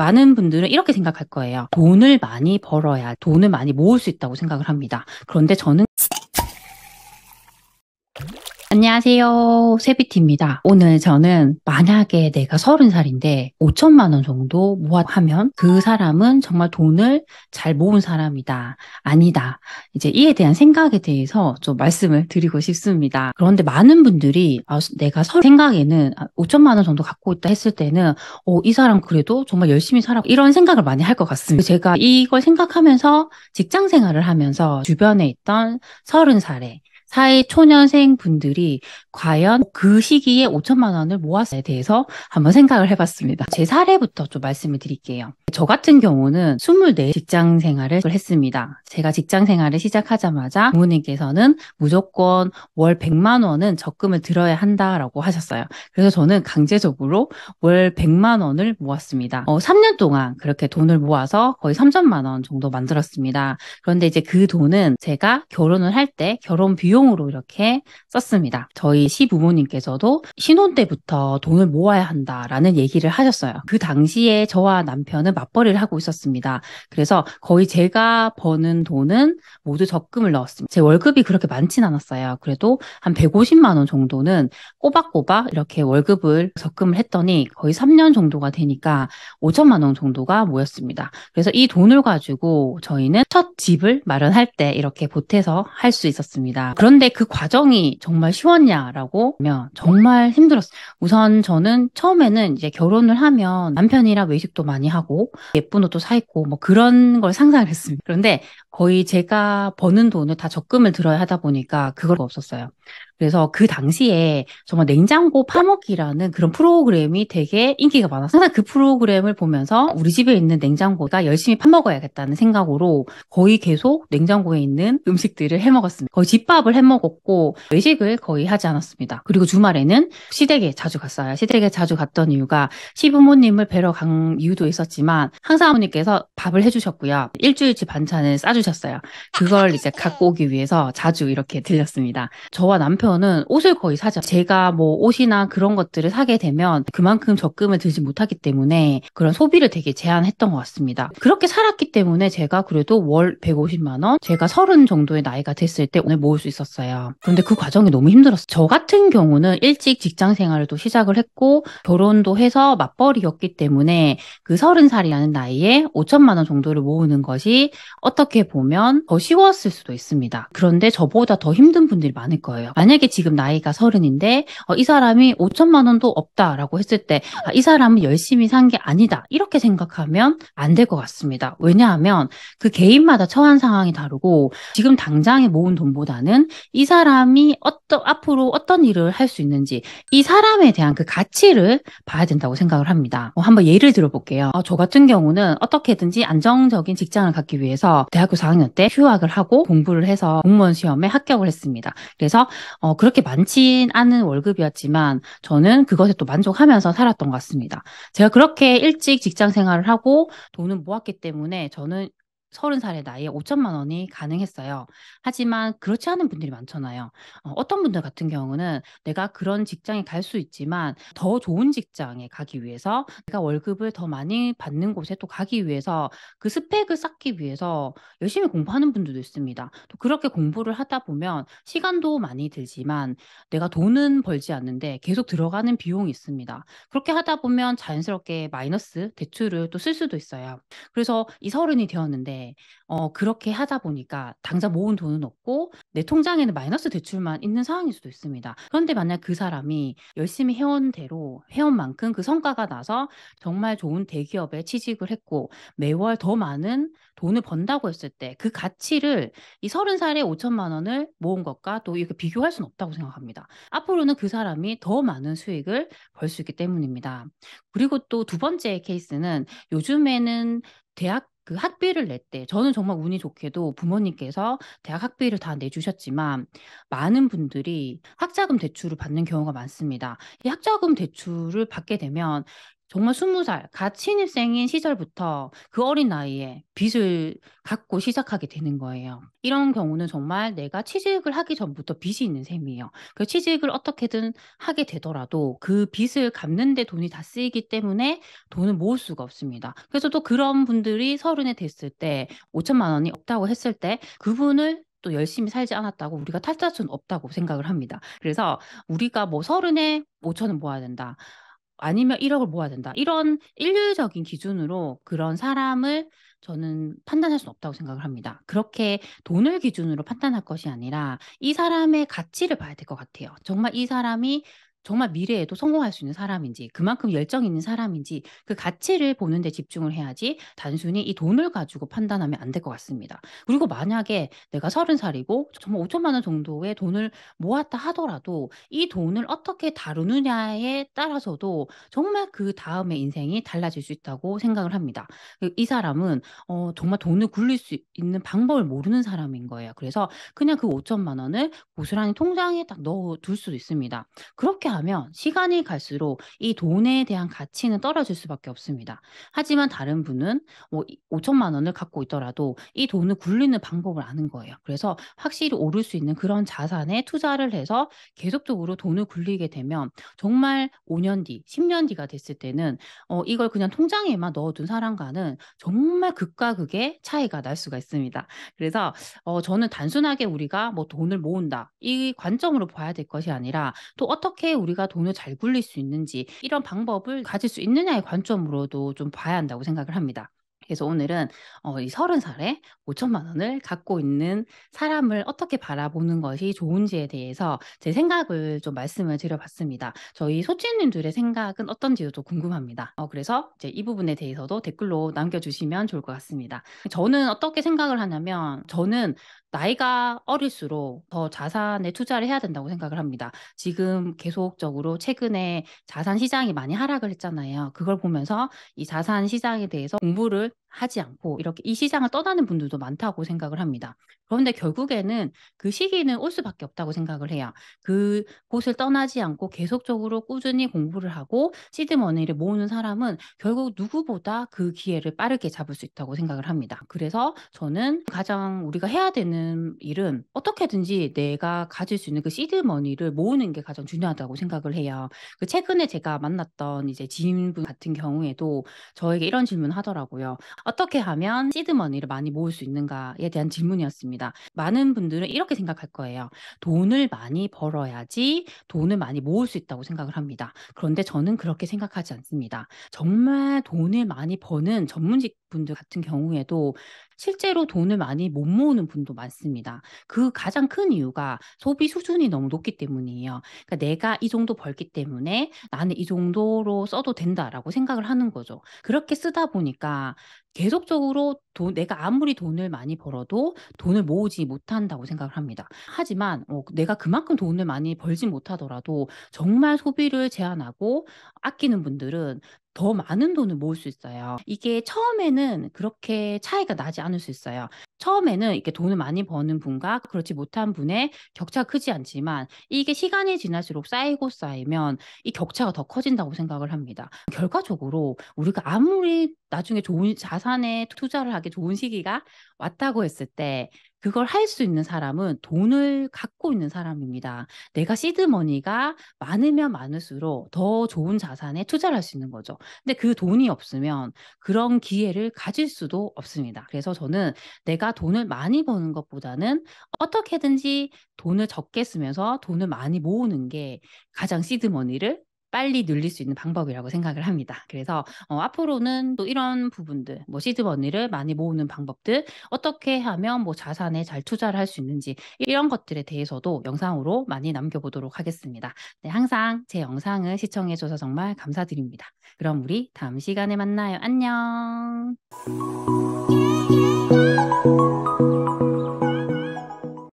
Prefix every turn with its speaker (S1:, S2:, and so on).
S1: 많은 분들은 이렇게 생각할 거예요. 돈을 많이 벌어야 돈을 많이 모을 수 있다고 생각을 합니다. 그런데 저는 안녕하세요. 세비티입니다. 오늘 저는 만약에 내가 서른 살인데 5천만 원 정도 모아 하면 그 사람은 정말 돈을 잘 모은 사람이다. 아니다. 이제 이에 대한 생각에 대해서 좀 말씀을 드리고 싶습니다. 그런데 많은 분들이 아, 내가 서 생각에는 5천만 아, 원 정도 갖고 있다 했을 때는 어, 이 사람 그래도 정말 열심히 살아 이런 생각을 많이 할 것 같습니다. 제가 이걸 생각하면서 직장 생활을 하면서 주변에 있던 서른 살에 사회 초년생 분들이 과연 그 시기에 5천만 원을 모았에 을 대해서 한번 생각을 해봤습니다. 제 사례부터 좀 말씀을 드릴게요. 저 같은 경우는 24 직장 생활을 했습니다. 제가 직장 생활을 시작하자마자 부모님께서는 무조건 월 100만 원은 적금을 들어야 한다라고 하셨어요. 그래서 저는 강제적으로 월 100만 원을 모았습니다. 어, 3년 동안 그렇게 돈을 모아서 거의 3천만 원 정도 만들었습니다. 그런데 이제 그 돈은 제가 결혼을 할 때 결혼 비용으로 이렇게 썼습니다. 저희 시부모님께서도 신혼 때부터 돈을 모아야 한다라는 얘기를 하셨어요. 그 당시에 저와 남편은 맞벌이를 하고 있었습니다. 그래서 거의 제가 버는 돈은 모두 적금을 넣었습니다. 제 월급이 그렇게 많진 않았어요. 그래도 한 150만 원 정도는 꼬박꼬박 이렇게 월급을 적금을 했더니 거의 3년 정도가 되니까 5천만 원 정도가 모였습니다. 그래서 이 돈을 가지고 저희는 첫 집을 마련할 때 이렇게 보태서 할 수 있었습니다. 그런데 그 과정이 정말 쉬웠냐라고 하면 정말 힘들었어요. 우선 저는 처음에는 이제 결혼을 하면 남편이랑 외식도 많이 하고 예쁜 옷도 사 입고 뭐 그런 걸 상상을 했습니다. 그런데 거의 제가 버는 돈을 다 적금을 들어야 하다 보니까 그걸 없었어요. 그래서 그 당시에 정말 냉장고 파먹기라는 그런 프로그램이 되게 인기가 많아서 항상 그 프로그램을 보면서 우리 집에 있는 냉장고가 열심히 파먹어야겠다는 생각으로 거의 계속 냉장고에 있는 음식들을 해먹었습니다. 거의 집밥을 해먹었고 외식을 거의 하지 않았습니다. 그리고 주말에는 시댁에 자주 갔어요. 시댁에 자주 갔던 이유가 시부모님을 뵈러 간 이유도 있었지만 항상 아버님께서 밥을 해주셨고요. 일주일치 반찬을 싸주 주셨어요 그걸 이제 갖고 오기 위해서 자주 이렇게 들렸습니다. 저와 남편은 옷을 거의 사죠. 제가 뭐 옷이나 그런 것들을 사게 되면 그만큼 적금을 들지 못하기 때문에 그런 소비를 되게 제한했던 것 같습니다. 그렇게 살았기 때문에 제가 그래도 월 150만 원, 제가 30 정도의 나이가 됐을 때 오늘 모을 수 있었어요. 그런데 그 과정이 너무 힘들었어요. 저 같은 경우는 일찍 직장 생활을 또 시작을 했고 결혼도 해서 맞벌이였기 때문에 그 30살이라는 나이에 5천만 원 정도를 모으는 것이 어떻게 보면 더 쉬웠을 수도 있습니다. 그런데 저보다 더 힘든 분들이 많을 거예요. 만약에 지금 나이가 서른인데 어, 이 사람이 5천만 원도 없다라고 했을 때이 아, 사람은 열심히 산 게 아니다 이렇게 생각하면 안 될 것 같습니다. 왜냐하면 그 개인마다 처한 상황이 다르고 지금 당장에 모은 돈보다는 이 사람이 어떤 앞으로 어떤 일을 할 수 있는지 이 사람에 대한 그 가치를 봐야 된다고 생각을 합니다. 어, 한번 예를 들어볼게요. 어, 저 같은 경우는 어떻게든지 안정적인 직장을 갖기 위해서 대학교 4학년 때 휴학을 하고 공부를 해서 공무원 시험에 합격을 했습니다. 그래서 어, 그렇게 많진 않은 월급이었지만 저는 그것에 또 만족하면서 살았던 것 같습니다. 제가 그렇게 일찍 직장 생활을 하고 돈은 모았기 때문에 저는 서른 살의 나이에 5천만 원이 가능했어요. 하지만 그렇지 않은 분들이 많잖아요. 어, 떤 분들 같은 경우는 내가 그런 직장에 갈 수 있지만 더 좋은 직장에 가기 위해서 내가 월급을 더 많이 받는 곳에 또 가기 위해서 그 스펙을 쌓기 위해서 열심히 공부하는 분들도 있습니다. 또 그렇게 공부를 하다 보면 시간도 많이 들지만 내가 돈은 벌지 않는데 계속 들어가는 비용이 있습니다. 그렇게 하다 보면 자연스럽게 마이너스 대출을 또 쓸 수도 있어요. 그래서 이 서른이 되었는데 어, 그렇게 하다 보니까 당장 모은 돈은 없고 내 통장에는 마이너스 대출만 있는 상황일 수도 있습니다. 그런데 만약 그 사람이 열심히 회원 대로 회원 만큼 그 성과가 나서 정말 좋은 대기업에 취직을 했고 매월 더 많은 돈을 번다고 했을 때 그 가치를 이 서른 살에 5천만 원을 모은 것과 또 이렇게 비교할 수는 없다고 생각합니다. 앞으로는 그 사람이 더 많은 수익을 벌 수 있기 때문입니다. 그리고 또 두 번째 케이스는 요즘에는 대학 그 학비를 낼 때 저는 정말 운이 좋게도 부모님께서 대학 학비를 다 내주셨지만 많은 분들이 학자금 대출을 받는 경우가 많습니다. 이 학자금 대출을 받게 되면 정말 스무 살, 갓 신입생인 시절부터 그 어린 나이에 빚을 갖고 시작하게 되는 거예요. 이런 경우는 정말 내가 취직을 하기 전부터 빚이 있는 셈이에요. 그 취직을 어떻게든 하게 되더라도 그 빚을 갚는데 돈이 다 쓰이기 때문에 돈을 모을 수가 없습니다. 그래서 또 그런 분들이 서른에 됐을 때 5천만 원이 없다고 했을 때 그분을 또 열심히 살지 않았다고 우리가 탈탈 수는 없다고 생각을 합니다. 그래서 우리가 뭐 서른에 5천원 모아야 된다. 아니면 1억을 모아야 된다. 이런 인류적인 기준으로 그런 사람을 저는 판단할 수 없다고 생각을 합니다. 그렇게 돈을 기준으로 판단할 것이 아니라 이 사람의 가치를 봐야 될 것 같아요. 정말 이 사람이 정말 미래에도 성공할 수 있는 사람인지 그만큼 열정 있는 사람인지 그 가치를 보는 데 집중을 해야지 단순히 이 돈을 가지고 판단하면 안 될 것 같습니다. 그리고 만약에 내가 서른 살이고 정말 5천만 원 정도의 돈을 모았다 하더라도 이 돈을 어떻게 다루느냐에 따라서도 정말 그 다음의 인생이 달라질 수 있다고 생각을 합니다. 그 이 사람은 어, 정말 돈을 굴릴 수 있는 방법을 모르는 사람인 거예요. 그래서 그냥 그 5천만 원을 고스란히 통장에 딱 넣어둘 수도 있습니다. 그렇게 하면 시간이 갈수록 이 돈에 대한 가치는 떨어질 수밖에 없습니다. 하지만 다른 분은 뭐 5천만 원을 갖고 있더라도 이 돈을 굴리는 방법을 아는 거예요. 그래서 확실히 오를 수 있는 그런 자산에 투자를 해서 계속적으로 돈을 굴리게 되면 정말 5년 뒤, 10년 뒤가 됐을 때는 어, 이걸 그냥 통장에만 넣어둔 사람과는 정말 극과 극의 차이가 날 수가 있습니다. 그래서 어, 저는 단순하게 우리가 뭐 돈을 모은다 이 관점으로 봐야 될 것이 아니라 또 어떻게 우리가 돈을 잘 굴릴 수 있는지 이런 방법을 가질 수 있느냐의 관점으로도 좀 봐야 한다고 생각을 합니다. 그래서 오늘은 어, 이 서른 살에 5천만 원을 갖고 있는 사람을 어떻게 바라보는 것이 좋은지에 대해서 제 생각을 좀 말씀을 드려봤습니다. 저희 소치님들의 생각은 어떤지도 좀 궁금합니다. 어, 그래서 이제 이 부분에 대해서도 댓글로 남겨주시면 좋을 것 같습니다. 저는 어떻게 생각을 하냐면 저는 나이가 어릴수록 더 자산에 투자를 해야 된다고 생각을 합니다. 지금 계속적으로 최근에 자산 시장이 많이 하락을 했잖아요. 그걸 보면서 이 자산 시장에 대해서 공부를 하지 않고 이렇게 이 시장을 떠나는 분들도 많다고 생각을 합니다. 그런데 결국에는 그 시기는 올 수밖에 없다고 생각을 해요. 그 곳을 떠나지 않고 계속적으로 꾸준히 공부를 하고 시드머니를 모으는 사람은 결국 누구보다 그 기회를 빠르게 잡을 수 있다고 생각을 합니다. 그래서 저는 가장 우리가 해야 되는 일은 어떻게든지 내가 가질 수 있는 그 시드머니를 모으는 게 가장 중요하다고 생각을 해요. 그 최근에 제가 만났던 이제 지인분 같은 경우에도 저에게 이런 질문을 하더라고요. 어떻게 하면 시드머니를 많이 모을 수 있는가에 대한 질문이었습니다. 많은 분들은 이렇게 생각할 거예요. 돈을 많이 벌어야지 돈을 많이 모을 수 있다고 생각을 합니다. 그런데 저는 그렇게 생각하지 않습니다. 정말 돈을 많이 버는 전문직 분들 같은 경우에도 실제로 돈을 많이 못 모으는 분도 많습니다. 그 가장 큰 이유가 소비 수준이 너무 높기 때문이에요. 그러니까 내가 이 정도 벌기 때문에 나는 이 정도로 써도 된다라고 생각을 하는 거죠. 그렇게 쓰다 보니까 계속적으로 돈, 내가 아무리 돈을 많이 벌어도 돈을 모으지 못한다고 생각을 합니다. 하지만 어, 내가 그만큼 돈을 많이 벌지 못하더라도 정말 소비를 제한하고 아끼는 분들은 더 많은 돈을 모을 수 있어요. 이게 처음에는 그렇게 차이가 나지 않을 수 있어요. 처음에는 이렇게 돈을 많이 버는 분과 그렇지 못한 분의 격차가 크지 않지만 이게 시간이 지날수록 쌓이고 쌓이면 이 격차가 더 커진다고 생각을 합니다. 결과적으로 우리가 아무리 나중에 좋은 자산에 투자를 하기 좋은 시기가 왔다고 했을 때 그걸 할 수 있는 사람은 돈을 갖고 있는 사람입니다. 내가 시드머니가 많으면 많을수록 더 좋은 자산에 투자를 할 수 있는 거죠. 근데 그 돈이 없으면 그런 기회를 가질 수도 없습니다. 그래서 저는 내가 돈을 많이 버는 것보다는 어떻게든지 돈을 적게 쓰면서 돈을 많이 모으는 게 가장 시드머니를 빨리 늘릴 수 있는 방법이라고 생각을 합니다. 그래서 어, 앞으로는 또 이런 부분들, 뭐 시드 머니를 많이 모으는 방법들, 어떻게 하면 뭐 자산에 잘 투자를 할 수 있는지 이런 것들에 대해서도 영상으로 많이 남겨보도록 하겠습니다. 네, 항상 제 영상을 시청해줘서 정말 감사드립니다. 그럼 우리 다음 시간에 만나요. 안녕.